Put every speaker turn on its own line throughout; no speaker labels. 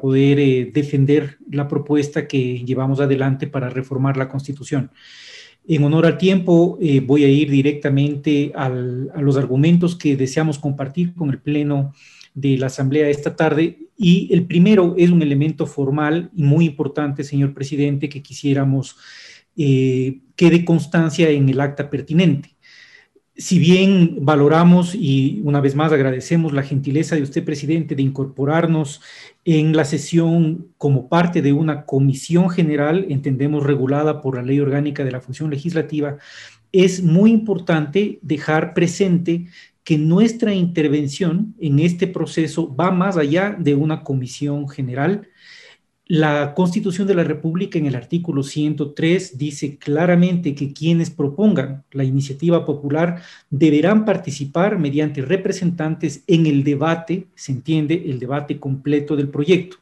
poder eh, defender la propuesta que llevamos adelante para reformar la Constitución. En honor al tiempo, eh, voy a ir directamente a los argumentos que deseamos compartir con el Pleno de la Asamblea esta tarde. Y el primero es un elemento formal y muy importante, señor presidente, que quisiéramos eh, que quede constancia en el acta pertinente si bien valoramos y una vez más agradecemos la gentileza de usted, presidente, de incorporarnos en la sesión como parte de una comisión general, entendemos regulada por la ley orgánica de la función legislativa, es muy importante dejar presente que nuestra intervención en este proceso va más allá de una comisión general la Constitución de la República en el artículo 103 dice claramente que quienes propongan la iniciativa popular deberán participar mediante representantes en el debate, se entiende, el debate completo del proyecto.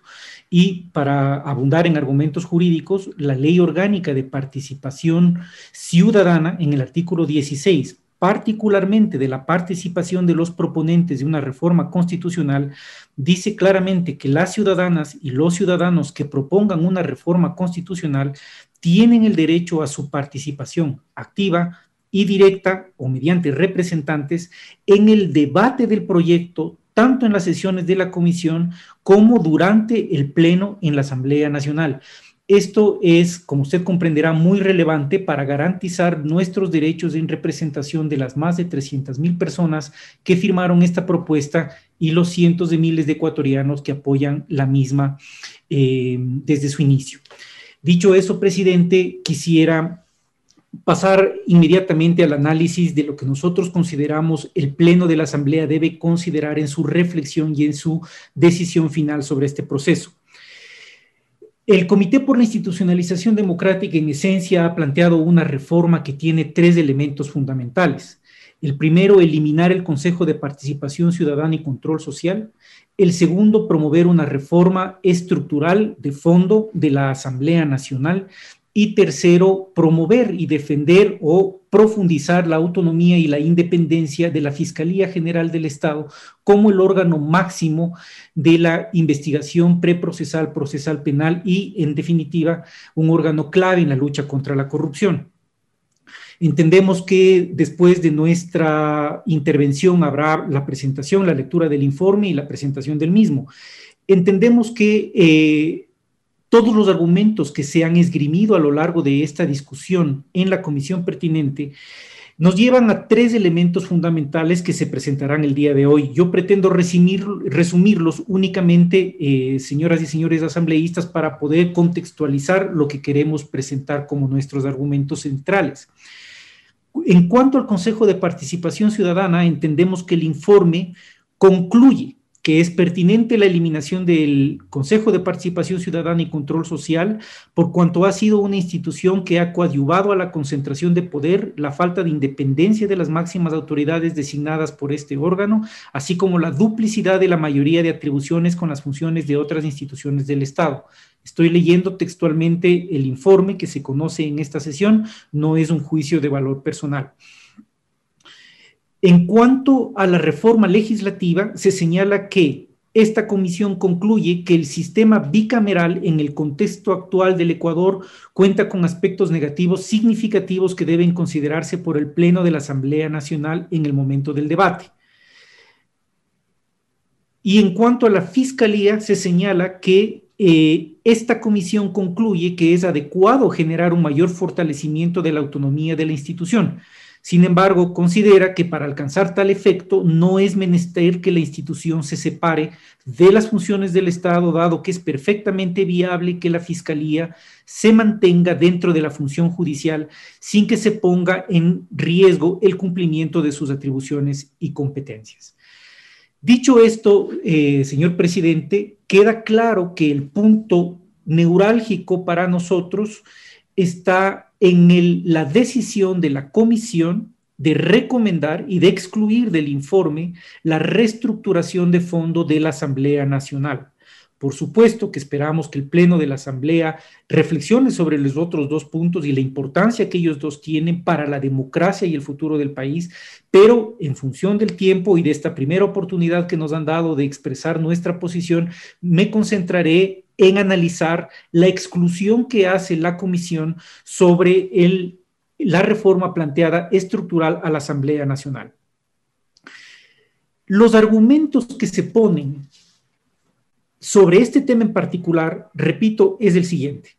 Y para abundar en argumentos jurídicos, la Ley Orgánica de Participación Ciudadana en el artículo 16 particularmente de la participación de los proponentes de una reforma constitucional, dice claramente que las ciudadanas y los ciudadanos que propongan una reforma constitucional tienen el derecho a su participación activa y directa o mediante representantes en el debate del proyecto tanto en las sesiones de la comisión como durante el pleno en la Asamblea Nacional. Esto es, como usted comprenderá, muy relevante para garantizar nuestros derechos en representación de las más de mil personas que firmaron esta propuesta y los cientos de miles de ecuatorianos que apoyan la misma eh, desde su inicio. Dicho eso, presidente, quisiera pasar inmediatamente al análisis de lo que nosotros consideramos el Pleno de la Asamblea debe considerar en su reflexión y en su decisión final sobre este proceso. El Comité por la Institucionalización Democrática en esencia ha planteado una reforma que tiene tres elementos fundamentales. El primero, eliminar el Consejo de Participación Ciudadana y Control Social. El segundo, promover una reforma estructural de fondo de la Asamblea Nacional y tercero, promover y defender o profundizar la autonomía y la independencia de la Fiscalía General del Estado como el órgano máximo de la investigación preprocesal, procesal penal y, en definitiva, un órgano clave en la lucha contra la corrupción. Entendemos que después de nuestra intervención habrá la presentación, la lectura del informe y la presentación del mismo. Entendemos que... Eh, todos los argumentos que se han esgrimido a lo largo de esta discusión en la comisión pertinente nos llevan a tres elementos fundamentales que se presentarán el día de hoy. Yo pretendo resumirlos únicamente, eh, señoras y señores asambleístas, para poder contextualizar lo que queremos presentar como nuestros argumentos centrales. En cuanto al Consejo de Participación Ciudadana, entendemos que el informe concluye que es pertinente la eliminación del Consejo de Participación Ciudadana y Control Social por cuanto ha sido una institución que ha coadyuvado a la concentración de poder, la falta de independencia de las máximas autoridades designadas por este órgano, así como la duplicidad de la mayoría de atribuciones con las funciones de otras instituciones del Estado. Estoy leyendo textualmente el informe que se conoce en esta sesión, no es un juicio de valor personal. En cuanto a la reforma legislativa, se señala que esta comisión concluye que el sistema bicameral en el contexto actual del Ecuador cuenta con aspectos negativos significativos que deben considerarse por el Pleno de la Asamblea Nacional en el momento del debate. Y en cuanto a la Fiscalía, se señala que eh, esta comisión concluye que es adecuado generar un mayor fortalecimiento de la autonomía de la institución sin embargo, considera que para alcanzar tal efecto no es menester que la institución se separe de las funciones del Estado, dado que es perfectamente viable que la Fiscalía se mantenga dentro de la función judicial sin que se ponga en riesgo el cumplimiento de sus atribuciones y competencias. Dicho esto, eh, señor presidente, queda claro que el punto neurálgico para nosotros está en la decisión de la comisión de recomendar y de excluir del informe la reestructuración de fondo de la Asamblea Nacional. Por supuesto que esperamos que el Pleno de la Asamblea reflexione sobre los otros dos puntos y la importancia que ellos dos tienen para la democracia y el futuro del país, pero en función del tiempo y de esta primera oportunidad que nos han dado de expresar nuestra posición, me concentraré en analizar la exclusión que hace la Comisión sobre la reforma planteada estructural a la Asamblea Nacional. Los argumentos que se ponen sobre este tema en particular, repito, es el siguiente.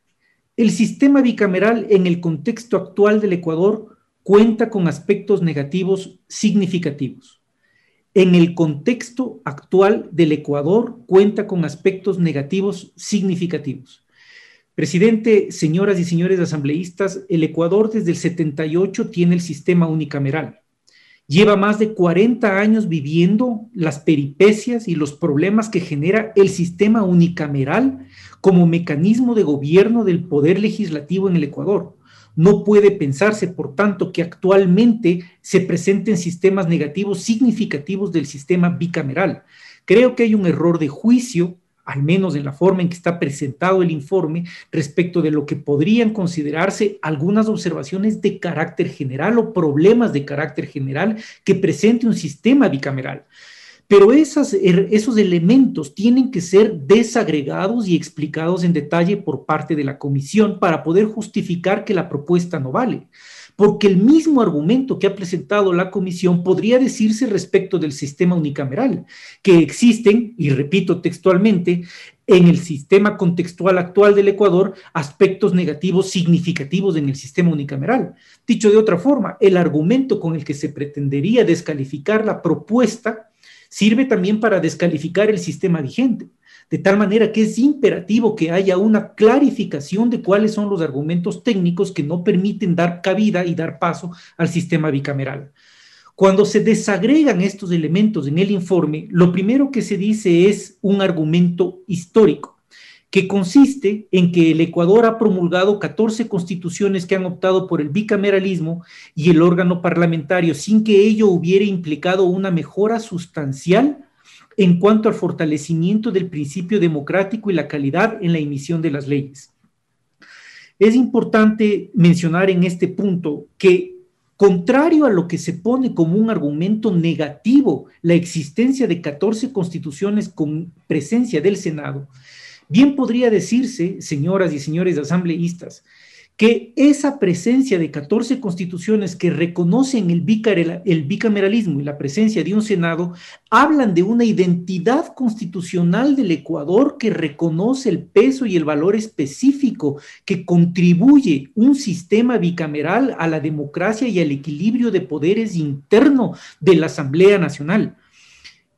El sistema bicameral en el contexto actual del Ecuador cuenta con aspectos negativos significativos en el contexto actual del Ecuador cuenta con aspectos negativos significativos. Presidente, señoras y señores asambleístas, el Ecuador desde el 78 tiene el sistema unicameral. Lleva más de 40 años viviendo las peripecias y los problemas que genera el sistema unicameral como mecanismo de gobierno del poder legislativo en el Ecuador. No puede pensarse, por tanto, que actualmente se presenten sistemas negativos significativos del sistema bicameral. Creo que hay un error de juicio al menos en la forma en que está presentado el informe, respecto de lo que podrían considerarse algunas observaciones de carácter general o problemas de carácter general que presente un sistema bicameral. Pero er, esos elementos tienen que ser desagregados y explicados en detalle por parte de la comisión para poder justificar que la propuesta no vale. Porque el mismo argumento que ha presentado la comisión podría decirse respecto del sistema unicameral, que existen, y repito textualmente, en el sistema contextual actual del Ecuador aspectos negativos significativos en el sistema unicameral. Dicho de otra forma, el argumento con el que se pretendería descalificar la propuesta sirve también para descalificar el sistema vigente, de tal manera que es imperativo que haya una clarificación de cuáles son los argumentos técnicos que no permiten dar cabida y dar paso al sistema bicameral. Cuando se desagregan estos elementos en el informe, lo primero que se dice es un argumento histórico que consiste en que el Ecuador ha promulgado 14 constituciones que han optado por el bicameralismo y el órgano parlamentario, sin que ello hubiera implicado una mejora sustancial en cuanto al fortalecimiento del principio democrático y la calidad en la emisión de las leyes. Es importante mencionar en este punto que, contrario a lo que se pone como un argumento negativo, la existencia de 14 constituciones con presencia del Senado, Bien podría decirse, señoras y señores asambleístas, que esa presencia de 14 constituciones que reconocen el, bicameralismo y la presencia de un Senado hablan de una identidad constitucional del Ecuador que reconoce el peso y el valor específico que contribuye un sistema bicameral a la democracia y al equilibrio de poderes interno de la Asamblea Nacional.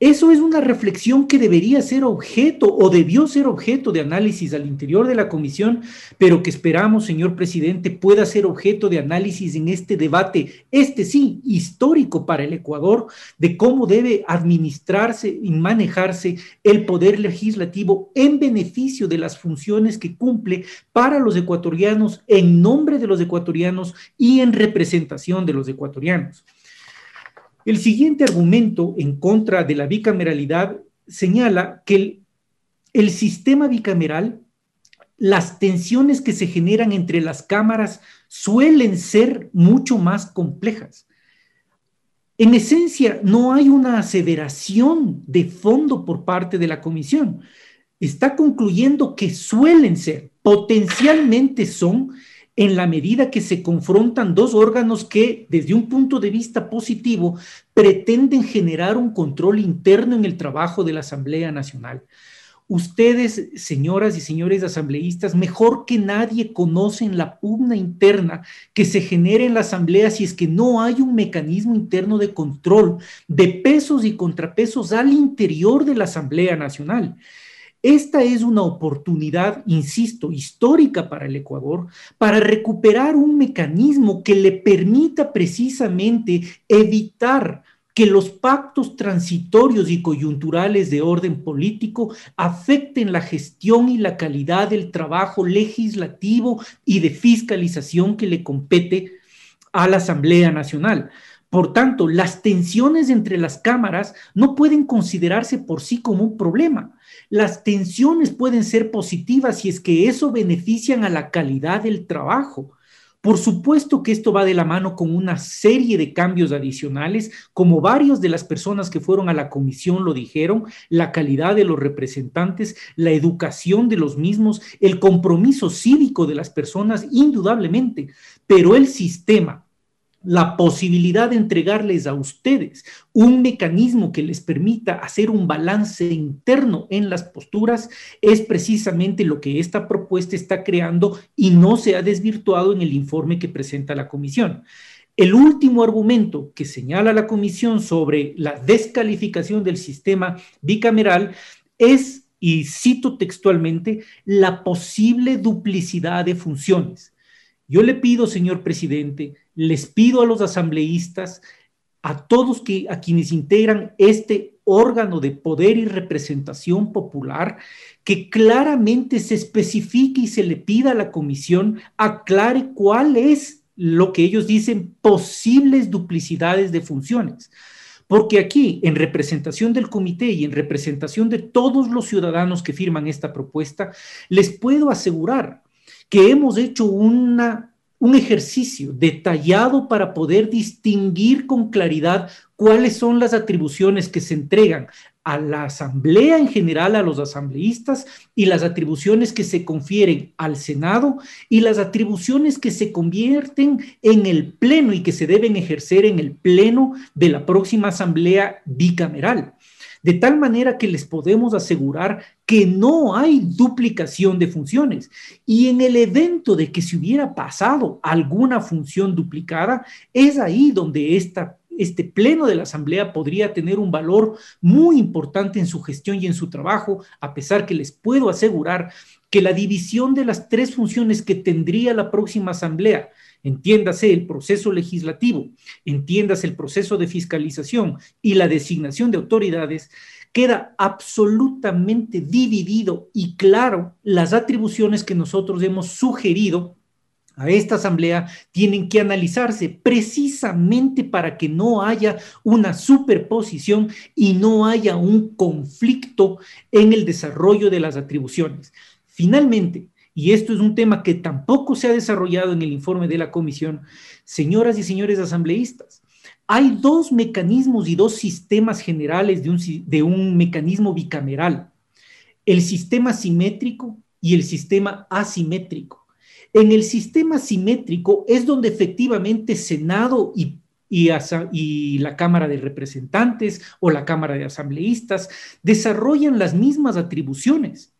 Eso es una reflexión que debería ser objeto o debió ser objeto de análisis al interior de la comisión, pero que esperamos, señor presidente, pueda ser objeto de análisis en este debate, este sí, histórico para el Ecuador, de cómo debe administrarse y manejarse el poder legislativo en beneficio de las funciones que cumple para los ecuatorianos, en nombre de los ecuatorianos y en representación de los ecuatorianos. El siguiente argumento en contra de la bicameralidad señala que el, sistema bicameral, las tensiones que se generan entre las cámaras suelen ser mucho más complejas. En esencia, no hay una aseveración de fondo por parte de la comisión. Está concluyendo que suelen ser, potencialmente son, en la medida que se confrontan dos órganos que, desde un punto de vista positivo, pretenden generar un control interno en el trabajo de la Asamblea Nacional. Ustedes, señoras y señores asambleístas, mejor que nadie conocen la pugna interna que se genera en la Asamblea si es que no hay un mecanismo interno de control de pesos y contrapesos al interior de la Asamblea Nacional. Esta es una oportunidad, insisto, histórica para el Ecuador para recuperar un mecanismo que le permita precisamente evitar que los pactos transitorios y coyunturales de orden político afecten la gestión y la calidad del trabajo legislativo y de fiscalización que le compete a la Asamblea Nacional. Por tanto, las tensiones entre las cámaras no pueden considerarse por sí como un problema las tensiones pueden ser positivas si es que eso benefician a la calidad del trabajo. Por supuesto que esto va de la mano con una serie de cambios adicionales, como varios de las personas que fueron a la comisión lo dijeron, la calidad de los representantes, la educación de los mismos, el compromiso cívico de las personas, indudablemente, pero el sistema la posibilidad de entregarles a ustedes un mecanismo que les permita hacer un balance interno en las posturas es precisamente lo que esta propuesta está creando y no se ha desvirtuado en el informe que presenta la comisión. El último argumento que señala la comisión sobre la descalificación del sistema bicameral es, y cito textualmente, la posible duplicidad de funciones. Yo le pido, señor presidente, les pido a los asambleístas, a todos que, a quienes integran este órgano de poder y representación popular, que claramente se especifique y se le pida a la comisión aclare cuál es lo que ellos dicen posibles duplicidades de funciones. Porque aquí, en representación del comité y en representación de todos los ciudadanos que firman esta propuesta, les puedo asegurar que hemos hecho un ejercicio detallado para poder distinguir con claridad cuáles son las atribuciones que se entregan a la Asamblea en general, a los asambleístas, y las atribuciones que se confieren al Senado y las atribuciones que se convierten en el Pleno y que se deben ejercer en el Pleno de la próxima Asamblea bicameral de tal manera que les podemos asegurar que no hay duplicación de funciones. Y en el evento de que se hubiera pasado alguna función duplicada, es ahí donde este pleno de la Asamblea podría tener un valor muy importante en su gestión y en su trabajo, a pesar que les puedo asegurar que la división de las tres funciones que tendría la próxima Asamblea Entiéndase el proceso legislativo, entiéndase el proceso de fiscalización y la designación de autoridades, queda absolutamente dividido y claro las atribuciones que nosotros hemos sugerido a esta asamblea tienen que analizarse precisamente para que no haya una superposición y no haya un conflicto en el desarrollo de las atribuciones. Finalmente, y esto es un tema que tampoco se ha desarrollado en el informe de la comisión, señoras y señores asambleístas, hay dos mecanismos y dos sistemas generales de un, mecanismo bicameral, el sistema simétrico y el sistema asimétrico. En el sistema simétrico es donde efectivamente Senado y y, la Cámara de Representantes o la Cámara de Asambleístas desarrollan las mismas atribuciones.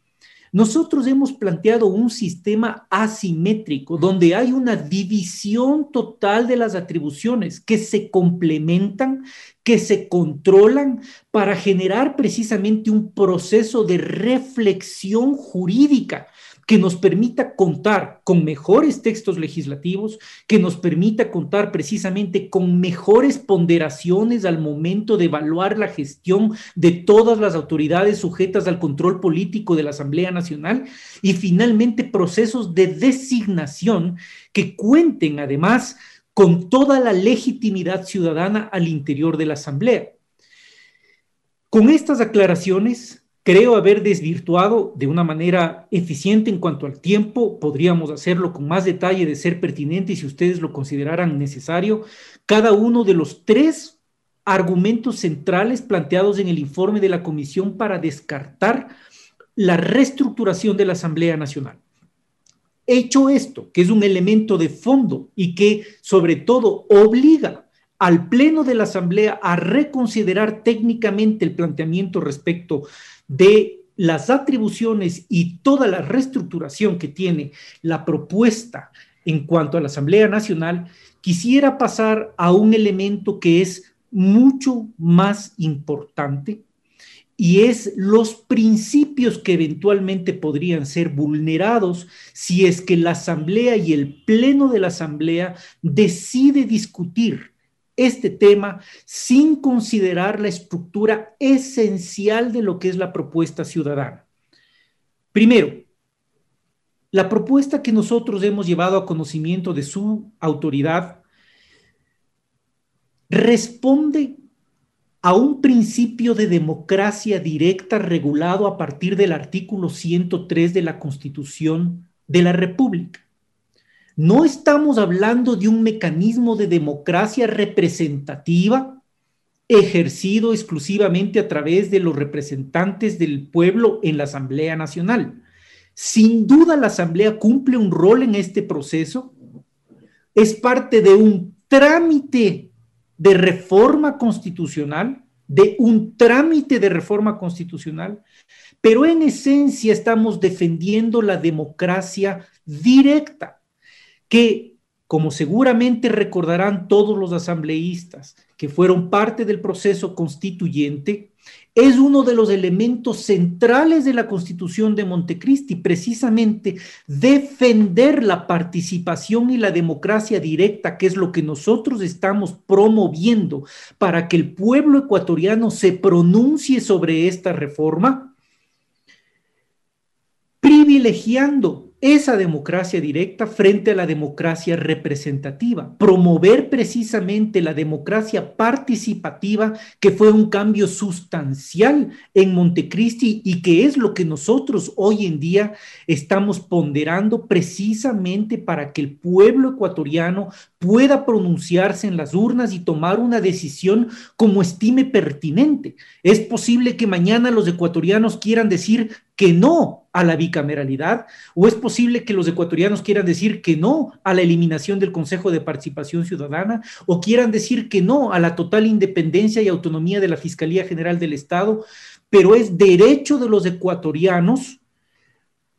Nosotros hemos planteado un sistema asimétrico donde hay una división total de las atribuciones que se complementan, que se controlan para generar precisamente un proceso de reflexión jurídica que nos permita contar con mejores textos legislativos, que nos permita contar precisamente con mejores ponderaciones al momento de evaluar la gestión de todas las autoridades sujetas al control político de la Asamblea Nacional y finalmente procesos de designación que cuenten además con toda la legitimidad ciudadana al interior de la Asamblea. Con estas aclaraciones, Creo haber desvirtuado de una manera eficiente en cuanto al tiempo, podríamos hacerlo con más detalle de ser pertinente si ustedes lo consideraran necesario, cada uno de los tres argumentos centrales planteados en el informe de la comisión para descartar la reestructuración de la Asamblea Nacional. Hecho esto, que es un elemento de fondo y que sobre todo obliga al Pleno de la Asamblea a reconsiderar técnicamente el planteamiento respecto de las atribuciones y toda la reestructuración que tiene la propuesta en cuanto a la Asamblea Nacional, quisiera pasar a un elemento que es mucho más importante y es los principios que eventualmente podrían ser vulnerados si es que la Asamblea y el Pleno de la Asamblea decide discutir este tema sin considerar la estructura esencial de lo que es la propuesta ciudadana. Primero, la propuesta que nosotros hemos llevado a conocimiento de su autoridad responde a un principio de democracia directa regulado a partir del artículo 103 de la Constitución de la República. No estamos hablando de un mecanismo de democracia representativa ejercido exclusivamente a través de los representantes del pueblo en la Asamblea Nacional. Sin duda la Asamblea cumple un rol en este proceso, es parte de un trámite de reforma constitucional, de un trámite de reforma constitucional, pero en esencia estamos defendiendo la democracia directa que, como seguramente recordarán todos los asambleístas que fueron parte del proceso constituyente, es uno de los elementos centrales de la Constitución de Montecristi, precisamente defender la participación y la democracia directa, que es lo que nosotros estamos promoviendo para que el pueblo ecuatoriano se pronuncie sobre esta reforma, privilegiando esa democracia directa frente a la democracia representativa, promover precisamente la democracia participativa, que fue un cambio sustancial en Montecristi y que es lo que nosotros hoy en día estamos ponderando precisamente para que el pueblo ecuatoriano pueda pronunciarse en las urnas y tomar una decisión como estime pertinente. Es posible que mañana los ecuatorianos quieran decir que no a la bicameralidad o es posible que los ecuatorianos quieran decir que no a la eliminación del Consejo de Participación Ciudadana o quieran decir que no a la total independencia y autonomía de la Fiscalía General del Estado, pero es derecho de los ecuatorianos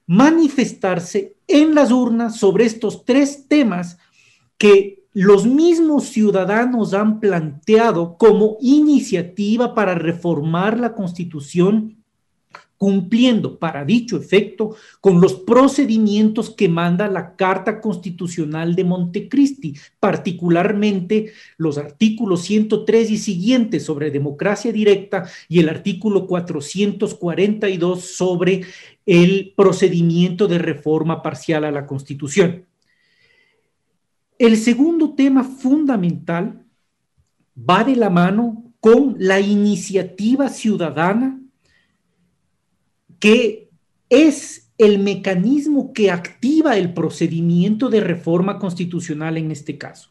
manifestarse en las urnas sobre estos tres temas que los mismos ciudadanos han planteado como iniciativa para reformar la constitución cumpliendo para dicho efecto con los procedimientos que manda la Carta Constitucional de Montecristi, particularmente los artículos 103 y siguientes sobre democracia directa y el artículo 442 sobre el procedimiento de reforma parcial a la Constitución. El segundo tema fundamental va de la mano con la iniciativa ciudadana que es el mecanismo que activa el procedimiento de reforma constitucional en este caso.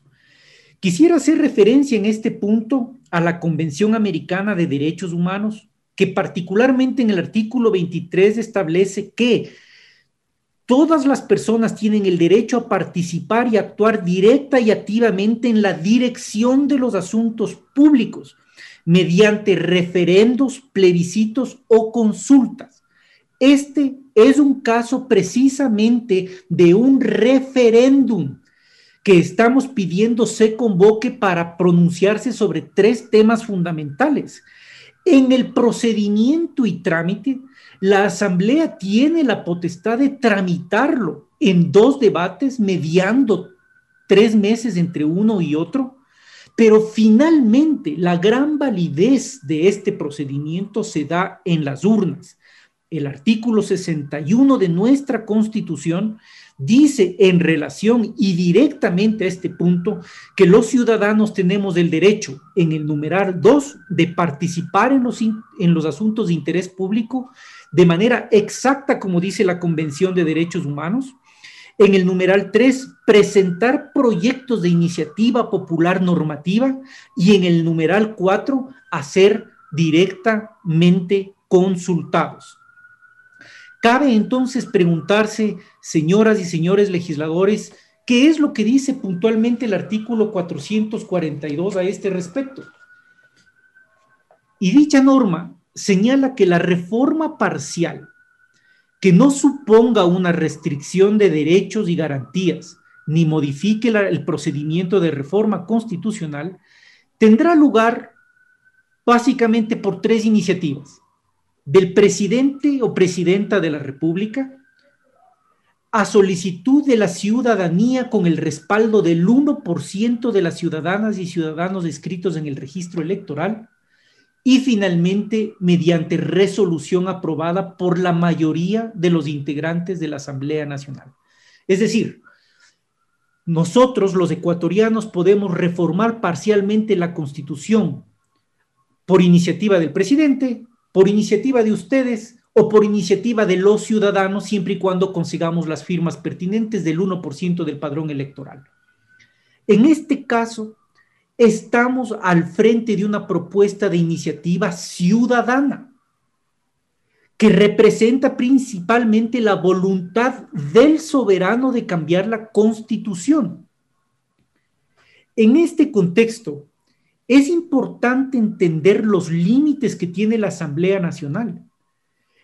Quisiera hacer referencia en este punto a la Convención Americana de Derechos Humanos, que particularmente en el artículo 23 establece que Todas las personas tienen el derecho a participar y actuar directa y activamente en la dirección de los asuntos públicos mediante referendos, plebiscitos o consultas. Este es un caso precisamente de un referéndum que estamos pidiendo se convoque para pronunciarse sobre tres temas fundamentales. En el procedimiento y trámite la Asamblea tiene la potestad de tramitarlo en dos debates, mediando tres meses entre uno y otro, pero finalmente la gran validez de este procedimiento se da en las urnas. El artículo 61 de nuestra Constitución dice en relación y directamente a este punto que los ciudadanos tenemos el derecho en el numeral dos, de participar en los, en los asuntos de interés público de manera exacta como dice la Convención de Derechos Humanos. En el numeral 3, presentar proyectos de iniciativa popular normativa. Y en el numeral 4, hacer directamente consultados. Cabe entonces preguntarse, señoras y señores legisladores, ¿qué es lo que dice puntualmente el artículo 442 a este respecto? Y dicha norma señala que la reforma parcial, que no suponga una restricción de derechos y garantías, ni modifique el procedimiento de reforma constitucional, tendrá lugar básicamente por tres iniciativas. Del presidente o presidenta de la República, a solicitud de la ciudadanía con el respaldo del 1% de las ciudadanas y ciudadanos inscritos en el registro electoral, y finalmente mediante resolución aprobada por la mayoría de los integrantes de la Asamblea Nacional. Es decir, nosotros los ecuatorianos podemos reformar parcialmente la Constitución por iniciativa del presidente, por iniciativa de ustedes o por iniciativa de los ciudadanos, siempre y cuando consigamos las firmas pertinentes del 1% del padrón electoral. En este caso, Estamos al frente de una propuesta de iniciativa ciudadana que representa principalmente la voluntad del soberano de cambiar la constitución. En este contexto, es importante entender los límites que tiene la Asamblea Nacional.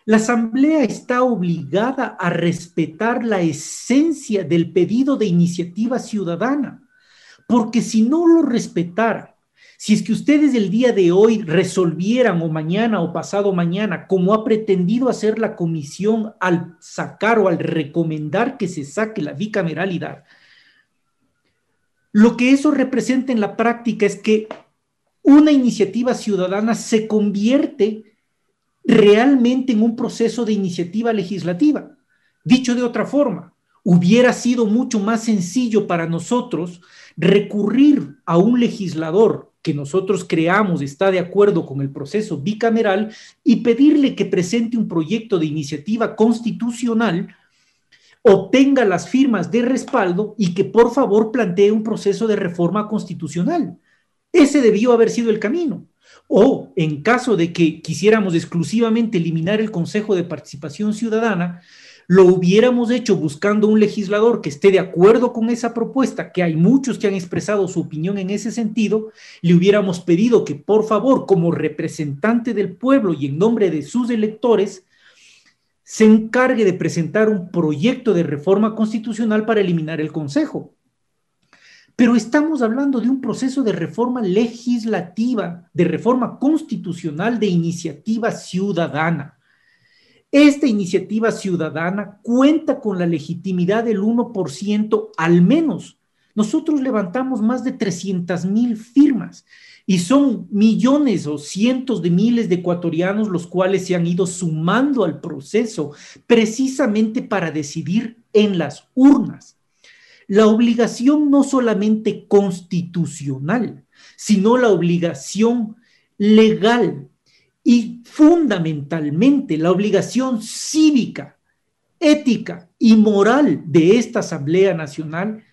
La Asamblea está obligada a respetar la esencia del pedido de iniciativa ciudadana porque si no lo respetara, si es que ustedes el día de hoy resolvieran o mañana o pasado mañana, como ha pretendido hacer la comisión al sacar o al recomendar que se saque la bicameralidad, lo que eso representa en la práctica es que una iniciativa ciudadana se convierte realmente en un proceso de iniciativa legislativa. Dicho de otra forma, Hubiera sido mucho más sencillo para nosotros recurrir a un legislador que nosotros creamos está de acuerdo con el proceso bicameral y pedirle que presente un proyecto de iniciativa constitucional, obtenga las firmas de respaldo y que por favor plantee un proceso de reforma constitucional. Ese debió haber sido el camino. O en caso de que quisiéramos exclusivamente eliminar el Consejo de Participación Ciudadana, lo hubiéramos hecho buscando un legislador que esté de acuerdo con esa propuesta, que hay muchos que han expresado su opinión en ese sentido, le hubiéramos pedido que por favor, como representante del pueblo y en nombre de sus electores, se encargue de presentar un proyecto de reforma constitucional para eliminar el Consejo. Pero estamos hablando de un proceso de reforma legislativa, de reforma constitucional de iniciativa ciudadana. Esta iniciativa ciudadana cuenta con la legitimidad del 1% al menos. Nosotros levantamos más de 300 mil firmas y son millones o cientos de miles de ecuatorianos los cuales se han ido sumando al proceso precisamente para decidir en las urnas. La obligación no solamente constitucional, sino la obligación legal y fundamentalmente la obligación cívica, ética y moral de esta Asamblea Nacional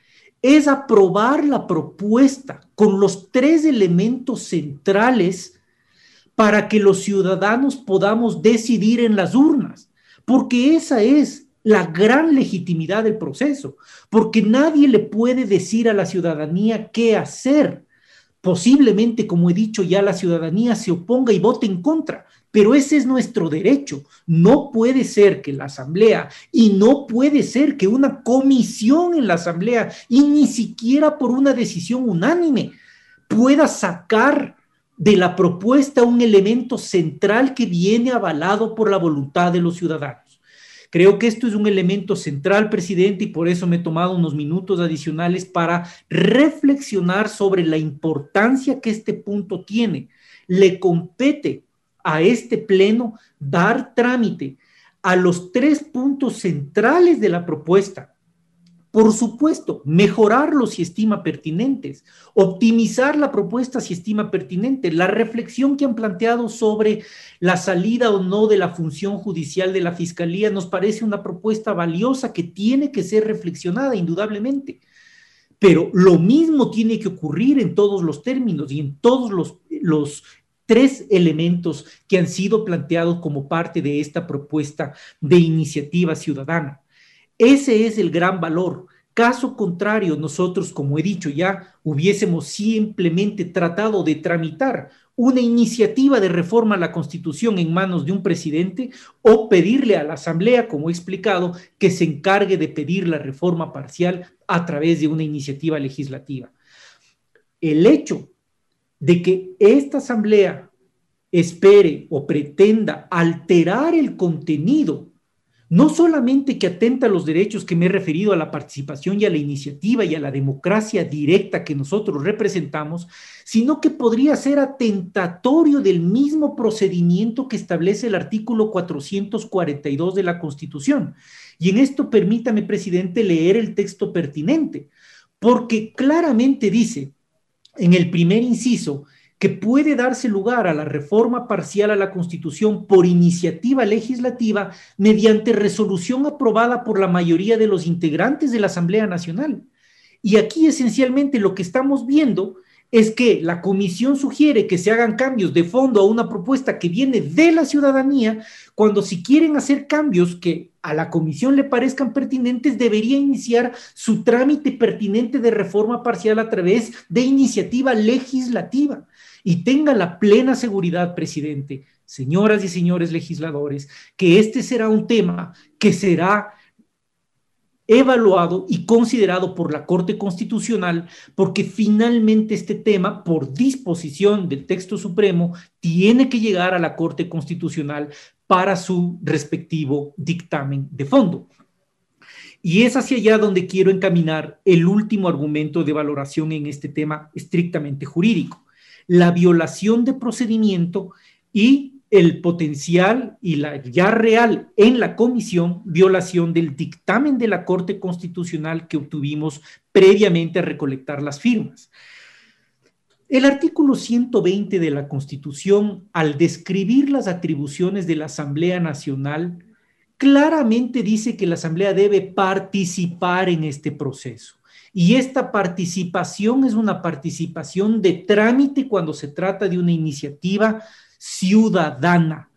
es aprobar la propuesta con los tres elementos centrales para que los ciudadanos podamos decidir en las urnas, porque esa es la gran legitimidad del proceso, porque nadie le puede decir a la ciudadanía qué hacer, Posiblemente, como he dicho, ya la ciudadanía se oponga y vote en contra, pero ese es nuestro derecho. No puede ser que la Asamblea y no puede ser que una comisión en la Asamblea y ni siquiera por una decisión unánime pueda sacar de la propuesta un elemento central que viene avalado por la voluntad de los ciudadanos. Creo que esto es un elemento central, presidente, y por eso me he tomado unos minutos adicionales para reflexionar sobre la importancia que este punto tiene. Le compete a este pleno dar trámite a los tres puntos centrales de la propuesta por supuesto, mejorarlo si estima pertinentes, optimizar la propuesta si estima pertinente, la reflexión que han planteado sobre la salida o no de la función judicial de la Fiscalía nos parece una propuesta valiosa que tiene que ser reflexionada indudablemente. Pero lo mismo tiene que ocurrir en todos los términos y en todos los, los tres elementos que han sido planteados como parte de esta propuesta de iniciativa ciudadana. Ese es el gran valor. Caso contrario, nosotros, como he dicho ya, hubiésemos simplemente tratado de tramitar una iniciativa de reforma a la Constitución en manos de un presidente o pedirle a la Asamblea, como he explicado, que se encargue de pedir la reforma parcial a través de una iniciativa legislativa. El hecho de que esta Asamblea espere o pretenda alterar el contenido no solamente que atenta a los derechos que me he referido a la participación y a la iniciativa y a la democracia directa que nosotros representamos, sino que podría ser atentatorio del mismo procedimiento que establece el artículo 442 de la Constitución. Y en esto permítame, presidente, leer el texto pertinente, porque claramente dice en el primer inciso que puede darse lugar a la reforma parcial a la Constitución por iniciativa legislativa mediante resolución aprobada por la mayoría de los integrantes de la Asamblea Nacional. Y aquí esencialmente lo que estamos viendo es que la comisión sugiere que se hagan cambios de fondo a una propuesta que viene de la ciudadanía, cuando si quieren hacer cambios que a la comisión le parezcan pertinentes, debería iniciar su trámite pertinente de reforma parcial a través de iniciativa legislativa. Y tenga la plena seguridad, presidente, señoras y señores legisladores, que este será un tema que será evaluado y considerado por la Corte Constitucional, porque finalmente este tema, por disposición del texto supremo, tiene que llegar a la Corte Constitucional para su respectivo dictamen de fondo. Y es hacia allá donde quiero encaminar el último argumento de valoración en este tema estrictamente jurídico la violación de procedimiento y el potencial y la ya real en la comisión violación del dictamen de la Corte Constitucional que obtuvimos previamente a recolectar las firmas. El artículo 120 de la Constitución, al describir las atribuciones de la Asamblea Nacional, claramente dice que la Asamblea debe participar en este proceso. Y esta participación es una participación de trámite cuando se trata de una iniciativa ciudadana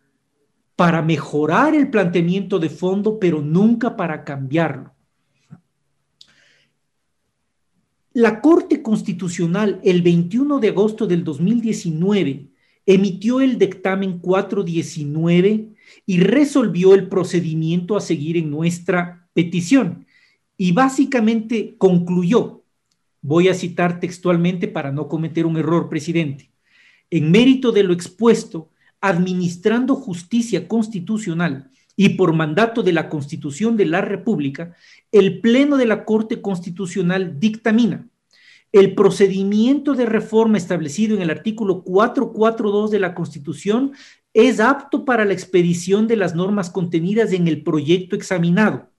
para mejorar el planteamiento de fondo, pero nunca para cambiarlo. La Corte Constitucional el 21 de agosto del 2019 emitió el dictamen 419 y resolvió el procedimiento a seguir en nuestra petición y básicamente concluyó, voy a citar textualmente para no cometer un error, presidente, en mérito de lo expuesto, administrando justicia constitucional y por mandato de la Constitución de la República, el Pleno de la Corte Constitucional dictamina el procedimiento de reforma establecido en el artículo 442 de la Constitución es apto para la expedición de las normas contenidas en el proyecto examinado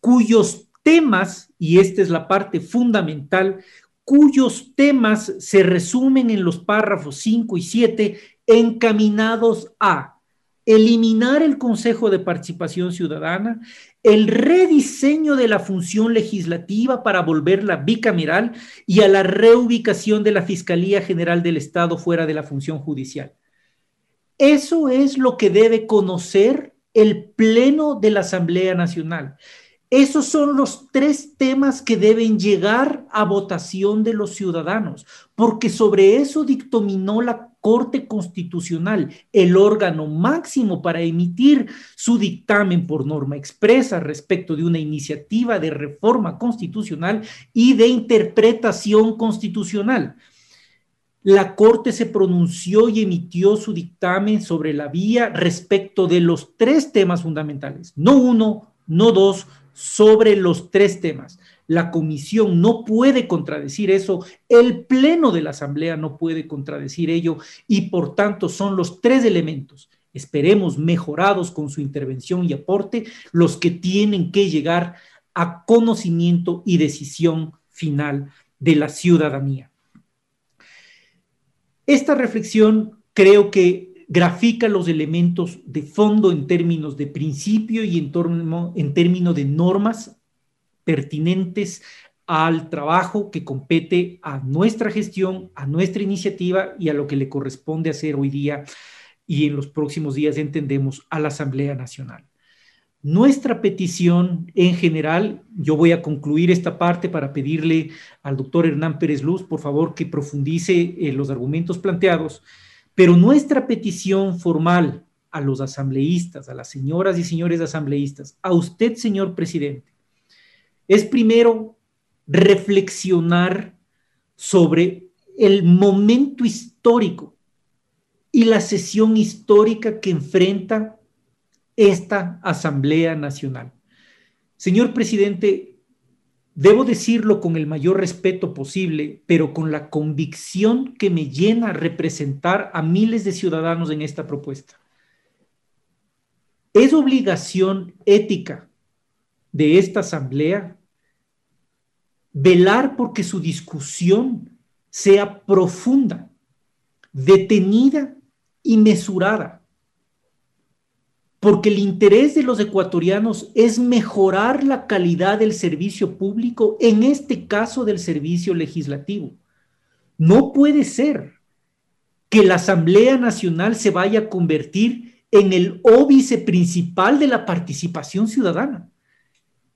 cuyos temas, y esta es la parte fundamental, cuyos temas se resumen en los párrafos 5 y 7 encaminados a eliminar el Consejo de Participación Ciudadana, el rediseño de la función legislativa para volverla bicameral y a la reubicación de la Fiscalía General del Estado fuera de la función judicial. Eso es lo que debe conocer el Pleno de la Asamblea Nacional. Esos son los tres temas que deben llegar a votación de los ciudadanos, porque sobre eso dictaminó la Corte Constitucional, el órgano máximo para emitir su dictamen por norma expresa respecto de una iniciativa de reforma constitucional y de interpretación constitucional. La Corte se pronunció y emitió su dictamen sobre la vía respecto de los tres temas fundamentales, no uno, no dos, sobre los tres temas. La comisión no puede contradecir eso, el pleno de la Asamblea no puede contradecir ello y por tanto son los tres elementos, esperemos mejorados con su intervención y aporte, los que tienen que llegar a conocimiento y decisión final de la ciudadanía. Esta reflexión creo que grafica los elementos de fondo en términos de principio y en, en términos de normas pertinentes al trabajo que compete a nuestra gestión, a nuestra iniciativa y a lo que le corresponde hacer hoy día y en los próximos días entendemos a la Asamblea Nacional. Nuestra petición en general, yo voy a concluir esta parte para pedirle al doctor Hernán Pérez Luz, por favor, que profundice en eh, los argumentos planteados. Pero nuestra petición formal a los asambleístas, a las señoras y señores asambleístas, a usted, señor presidente, es primero reflexionar sobre el momento histórico y la sesión histórica que enfrenta esta Asamblea Nacional. Señor presidente, Debo decirlo con el mayor respeto posible, pero con la convicción que me llena representar a miles de ciudadanos en esta propuesta. Es obligación ética de esta asamblea velar porque su discusión sea profunda, detenida y mesurada porque el interés de los ecuatorianos es mejorar la calidad del servicio público, en este caso del servicio legislativo. No puede ser que la Asamblea Nacional se vaya a convertir en el óbice principal de la participación ciudadana.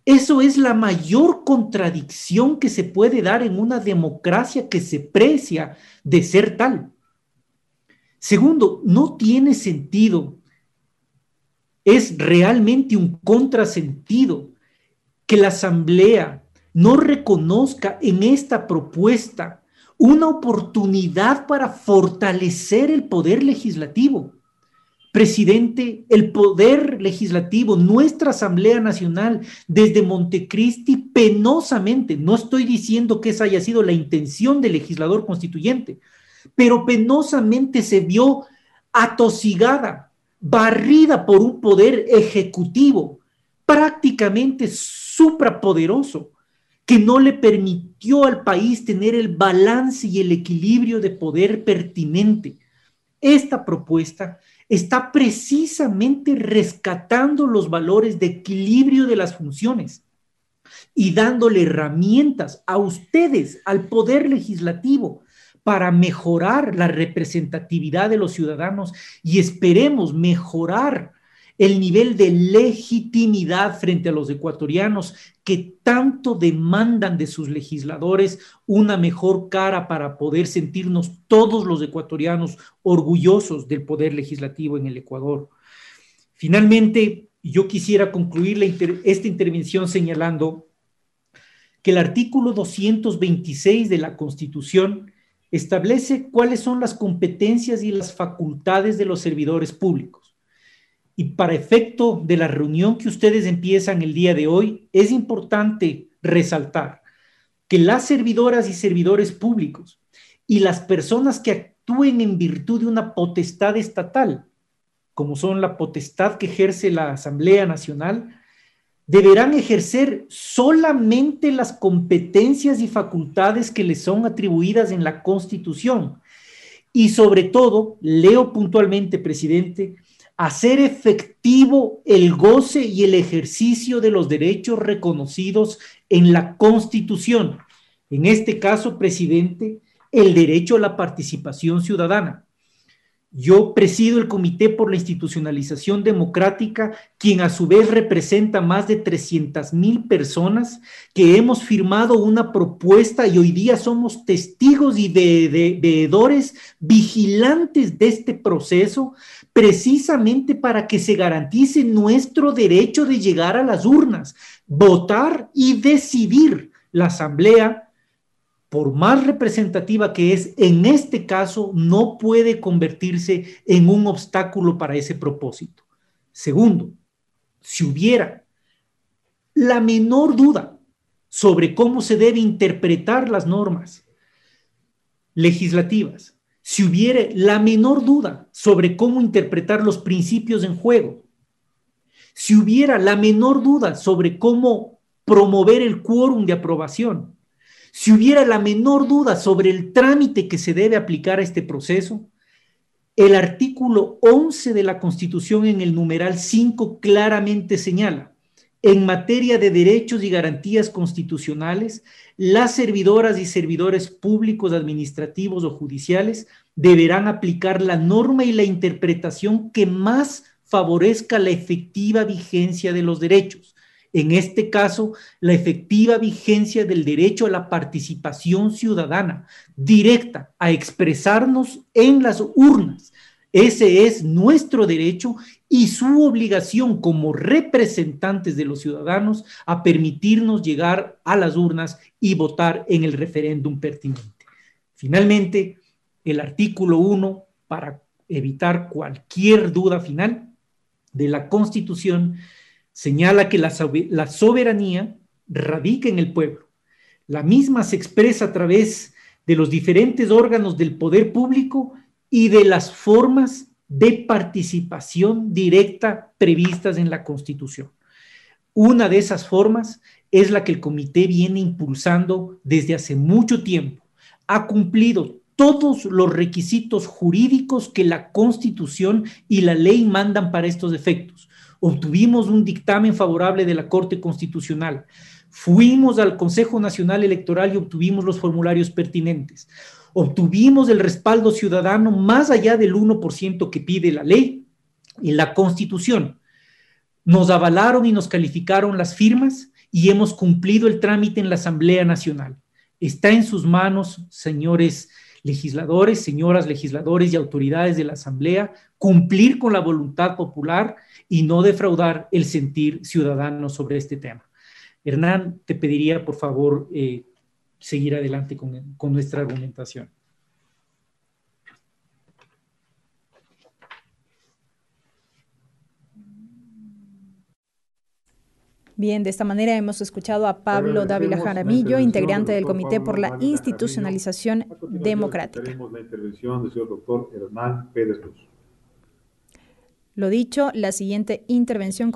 Eso es la mayor contradicción que se puede dar en una democracia que se precia de ser tal. Segundo, no tiene sentido es realmente un contrasentido que la Asamblea no reconozca en esta propuesta una oportunidad para fortalecer el poder legislativo. Presidente, el poder legislativo, nuestra Asamblea Nacional desde Montecristi, penosamente, no estoy diciendo que esa haya sido la intención del legislador constituyente, pero penosamente se vio atosigada barrida por un poder ejecutivo prácticamente suprapoderoso que no le permitió al país tener el balance y el equilibrio de poder pertinente. Esta propuesta está precisamente rescatando los valores de equilibrio de las funciones y dándole herramientas a ustedes, al poder legislativo, para mejorar la representatividad de los ciudadanos y esperemos mejorar el nivel de legitimidad frente a los ecuatorianos que tanto demandan de sus legisladores una mejor cara para poder sentirnos todos los ecuatorianos orgullosos del poder legislativo en el Ecuador. Finalmente, yo quisiera concluir esta intervención señalando que el artículo 226 de la Constitución establece cuáles son las competencias y las facultades de los servidores públicos. Y para efecto de la reunión que ustedes empiezan el día de hoy, es importante resaltar que las servidoras y servidores públicos y las personas que actúen en virtud de una potestad estatal, como son la potestad que ejerce la Asamblea Nacional, deberán ejercer solamente las competencias y facultades que les son atribuidas en la Constitución. Y sobre todo, leo puntualmente, presidente, hacer efectivo el goce y el ejercicio de los derechos reconocidos en la Constitución. En este caso, presidente, el derecho a la participación ciudadana. Yo presido el Comité por la Institucionalización Democrática, quien a su vez representa más de 300 mil personas que hemos firmado una propuesta y hoy día somos testigos y veedores vigilantes de este proceso, precisamente para que se garantice nuestro derecho de llegar a las urnas, votar y decidir la Asamblea por más representativa que es, en este caso no puede convertirse en un obstáculo para ese propósito. Segundo, si hubiera la menor duda sobre cómo se debe interpretar las normas legislativas, si hubiera la menor duda sobre cómo interpretar los principios en juego, si hubiera la menor duda sobre cómo promover el quórum de aprobación, si hubiera la menor duda sobre el trámite que se debe aplicar a este proceso, el artículo 11 de la Constitución en el numeral 5 claramente señala, en materia de derechos y garantías constitucionales, las servidoras y servidores públicos, administrativos o judiciales deberán aplicar la norma y la interpretación que más favorezca la efectiva vigencia de los derechos en este caso, la efectiva vigencia del derecho a la participación ciudadana directa a expresarnos en las urnas. Ese es nuestro derecho y su obligación como representantes de los ciudadanos a permitirnos llegar a las urnas y votar en el referéndum pertinente. Finalmente, el artículo 1, para evitar cualquier duda final de la Constitución, señala que la, soberanía radica en el pueblo. La misma se expresa a través de los diferentes órganos del poder público y de las formas de participación directa previstas en la Constitución. Una de esas formas es la que el comité viene impulsando desde hace mucho tiempo. Ha cumplido todos los requisitos jurídicos que la Constitución y la ley mandan para estos efectos obtuvimos un dictamen favorable de la Corte Constitucional, fuimos al Consejo Nacional Electoral y obtuvimos los formularios pertinentes, obtuvimos el respaldo ciudadano más allá del 1% que pide la ley y la Constitución. Nos avalaron y nos calificaron las firmas y hemos cumplido el trámite en la Asamblea Nacional. Está en sus manos, señores legisladores, señoras legisladores y autoridades de la Asamblea, cumplir con la voluntad popular y no defraudar el sentir ciudadano sobre este tema. Hernán, te pediría por favor eh, seguir adelante con, nuestra argumentación. Bien, de esta manera hemos escuchado a Pablo Dávila Jaramillo, integrante del Comité por la Institucionalización Democrática. Tenemos la intervención del señor doctor Hernán Pérez lo dicho, la siguiente intervención